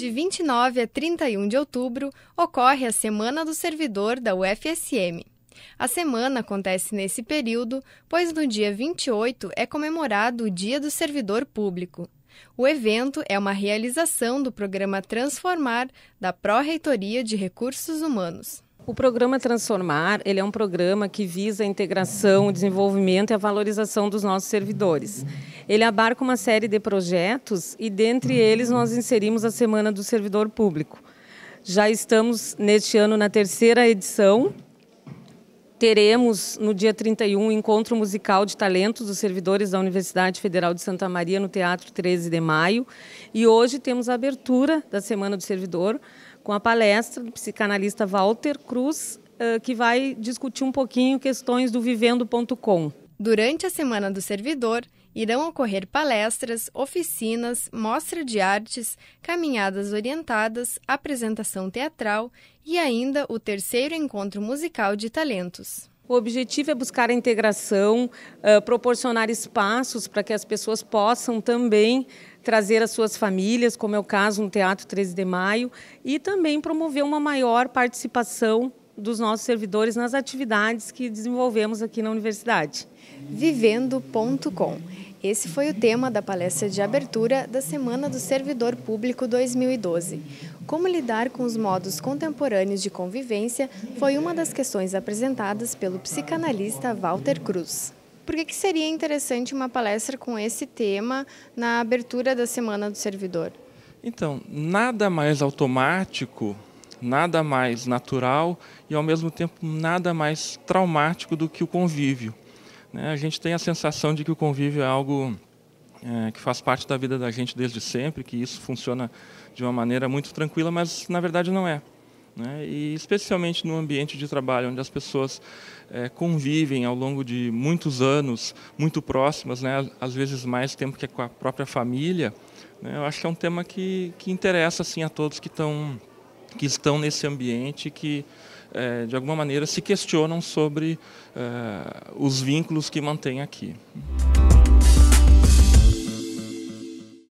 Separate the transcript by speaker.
Speaker 1: De 29 a 31 de outubro, ocorre a Semana do Servidor da UFSM. A semana acontece nesse período, pois no dia 28 é comemorado o Dia do Servidor Público. O evento é uma realização do programa Transformar da
Speaker 2: Pró-Reitoria de Recursos Humanos. O programa Transformar ele é um programa que visa a integração, o desenvolvimento e a valorização dos nossos servidores. Ele abarca uma série de projetos e, dentre uhum. eles, nós inserimos a Semana do Servidor Público. Já estamos, neste ano, na terceira edição. Teremos, no dia 31, um encontro musical de talentos dos servidores da Universidade Federal de Santa Maria, no Teatro 13 de Maio. E hoje temos a abertura da Semana do Servidor, com a palestra do psicanalista Walter Cruz, eh, que vai discutir um pouquinho questões do vivendo.com. Durante a Semana do Servidor, irão ocorrer palestras,
Speaker 1: oficinas, mostra de artes, caminhadas orientadas, apresentação
Speaker 2: teatral e ainda o terceiro encontro musical de talentos. O objetivo é buscar a integração, eh, proporcionar espaços para que as pessoas possam também trazer as suas famílias, como é o caso no Teatro 13 de Maio, e também promover uma maior participação dos nossos servidores nas atividades que desenvolvemos aqui na universidade. Vivendo.com. Esse foi o tema da palestra
Speaker 1: de abertura da Semana do Servidor Público 2012. Como lidar com os modos contemporâneos de convivência foi uma das questões apresentadas pelo psicanalista Walter Cruz. Por que, que seria interessante uma palestra com esse tema na abertura da Semana do Servidor?
Speaker 3: Então, nada mais automático Nada mais natural e, ao mesmo tempo, nada mais traumático do que o convívio. Né? A gente tem a sensação de que o convívio é algo é, que faz parte da vida da gente desde sempre, que isso funciona de uma maneira muito tranquila, mas na verdade não é. Né? E especialmente no ambiente de trabalho, onde as pessoas é, convivem ao longo de muitos anos, muito próximas, né? às vezes mais tempo que com a própria família, né? eu acho que é um tema que, que interessa assim, a todos que estão que estão nesse ambiente que, é, de alguma maneira, se questionam sobre é, os vínculos que mantém aqui.